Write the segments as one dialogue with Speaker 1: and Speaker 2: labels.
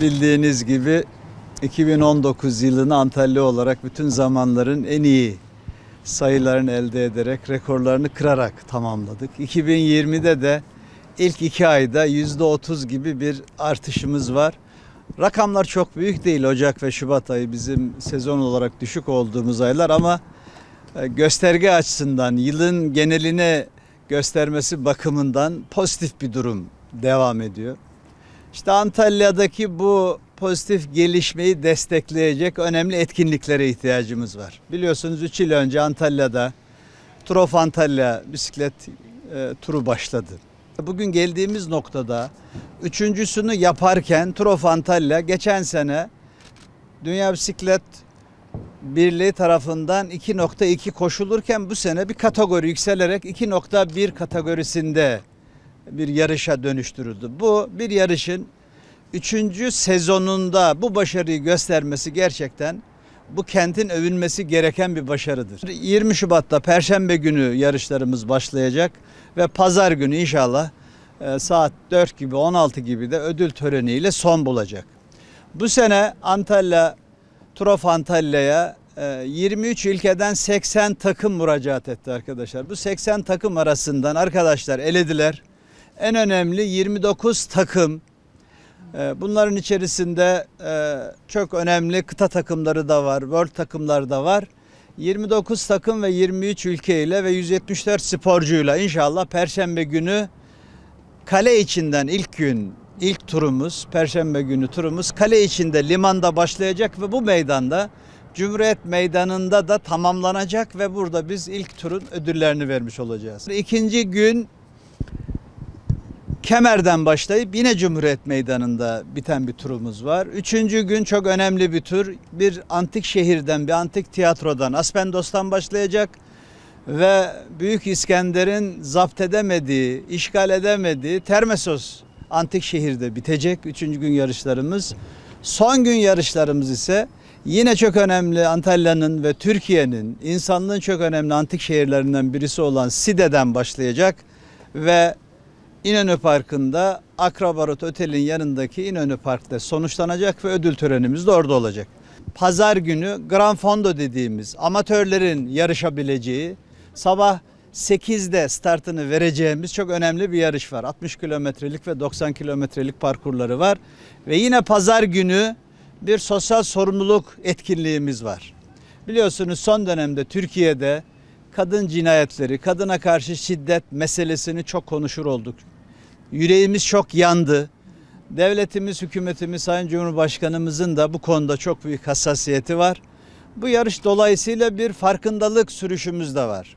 Speaker 1: bildiğiniz gibi 2019 yılını Antalya olarak bütün zamanların en iyi sayılarını elde ederek rekorlarını kırarak tamamladık. 2020'de de ilk iki ayda yüzde otuz gibi bir artışımız var. Rakamlar çok büyük değil Ocak ve Şubat ayı bizim sezon olarak düşük olduğumuz aylar ama e, gösterge açısından yılın geneline göstermesi bakımından pozitif bir durum devam ediyor. İşte Antalya'daki bu pozitif gelişmeyi destekleyecek önemli etkinliklere ihtiyacımız var. Biliyorsunuz 3 yıl önce Antalya'da Trof Antalya bisiklet e, turu başladı. Bugün geldiğimiz noktada üçüncüsünü yaparken Trof Antalya geçen sene Dünya Bisiklet Birliği tarafından 2.2 koşulurken bu sene bir kategori yükselerek 2.1 kategorisinde bir yarışa dönüştürüldü. Bu bir yarışın üçüncü sezonunda bu başarıyı göstermesi gerçekten bu kentin övünmesi gereken bir başarıdır. 20 Şubat'ta Perşembe günü yarışlarımız başlayacak ve pazar günü inşallah e, saat 4 gibi 16 gibi de ödül töreniyle son bulacak. Bu sene Antalya, Trof Antalya'ya 23 ülkeden 80 takım müracaat etti arkadaşlar. Bu 80 takım arasından arkadaşlar elediler. En önemli 29 takım. Ee, bunların içerisinde e, çok önemli kıta takımları da var, world takımları da var. 29 takım ve 23 ülke ile ve 174 sporcuyla inşallah Perşembe günü kale içinden ilk gün ilk turumuz Perşembe günü turumuz kale içinde limanda başlayacak ve bu meydanda Cumhuriyet Meydanı'nda da tamamlanacak ve burada biz ilk turun ödüllerini vermiş olacağız. İkinci gün Kemer'den başlayıp yine Cumhuriyet Meydanı'nda biten bir turumuz var. Üçüncü gün çok önemli bir tur. Bir antik şehirden, bir antik tiyatrodan, Aspendos'tan başlayacak ve Büyük İskender'in zapt edemediği, işgal edemediği Termesos antik şehirde bitecek. Üçüncü gün yarışlarımız. Son gün yarışlarımız ise yine çok önemli Antalya'nın ve Türkiye'nin, insanlığın çok önemli antik şehirlerinden birisi olan Side'den başlayacak ve İnönü Parkı'nda Akrabarot Otel'in yanındaki İnönü Park'ta sonuçlanacak ve ödül törenimiz de orada olacak. Pazar günü Gran Fondo dediğimiz amatörlerin yarışabileceği sabah 8'de startını vereceğimiz çok önemli bir yarış var. 60 kilometrelik ve 90 kilometrelik parkurları var. Ve yine pazar günü bir sosyal sorumluluk etkinliğimiz var. Biliyorsunuz son dönemde Türkiye'de kadın cinayetleri, kadına karşı şiddet meselesini çok konuşur olduk. Yüreğimiz çok yandı. Devletimiz, hükümetimiz, Sayın Cumhurbaşkanımızın da bu konuda çok büyük hassasiyeti var. Bu yarış dolayısıyla bir farkındalık sürüşümüz de var.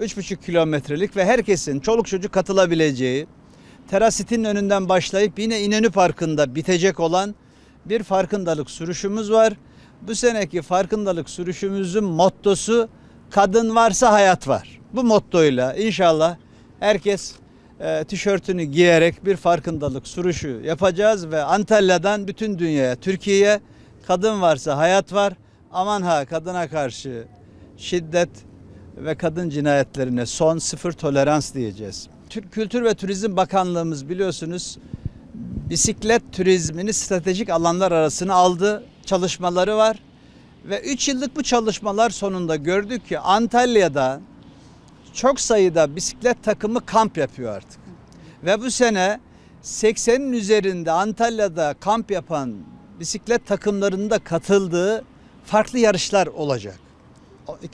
Speaker 1: 3,5 kilometrelik ve herkesin çoluk çocuk katılabileceği, terasitin önünden başlayıp yine İnönü Parkı'nda bitecek olan bir farkındalık sürüşümüz var. Bu seneki farkındalık sürüşümüzün mottosu kadın varsa hayat var. Bu mottoyla inşallah herkes e, tişörtünü giyerek bir farkındalık sürüşü yapacağız ve Antalya'dan bütün dünyaya, Türkiye'ye kadın varsa hayat var. Aman ha kadına karşı şiddet ve kadın cinayetlerine son sıfır tolerans diyeceğiz. Türk Kültür ve Turizm Bakanlığımız biliyorsunuz bisiklet turizmini stratejik alanlar arasına aldı. Çalışmaları var. Ve 3 yıllık bu çalışmalar sonunda gördük ki Antalya'da çok sayıda bisiklet takımı kamp yapıyor artık. Ve bu sene 80'in üzerinde Antalya'da kamp yapan bisiklet takımlarında katıldığı farklı yarışlar olacak.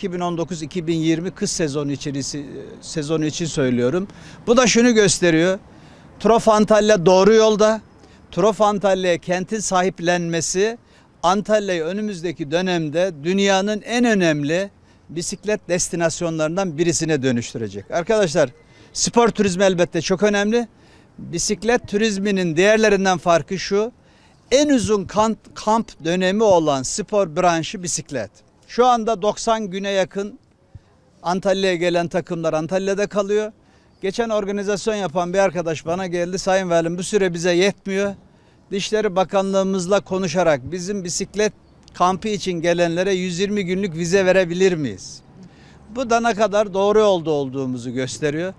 Speaker 1: 2019-2020 kız sezonu içerisi e, sezonu için söylüyorum. Bu da şunu gösteriyor. Trof Antalya doğru yolda. Trof Antalya kentin sahiplenmesi Antalya'yı önümüzdeki dönemde dünyanın en önemli bisiklet destinasyonlarından birisine dönüştürecek. Arkadaşlar spor turizmi elbette çok önemli. Bisiklet turizminin diğerlerinden farkı şu. En uzun kamp, kamp dönemi olan spor branşı bisiklet. Şu anda 90 güne yakın Antalya'ya gelen takımlar Antalya'da kalıyor. Geçen organizasyon yapan bir arkadaş bana geldi. Sayın Valim bu süre bize yetmiyor. Dışişleri Bakanlığımızla konuşarak bizim bisiklet kampı için gelenlere 120 günlük vize verebilir miyiz? Bu da ne kadar doğru yolda olduğumuzu gösteriyor.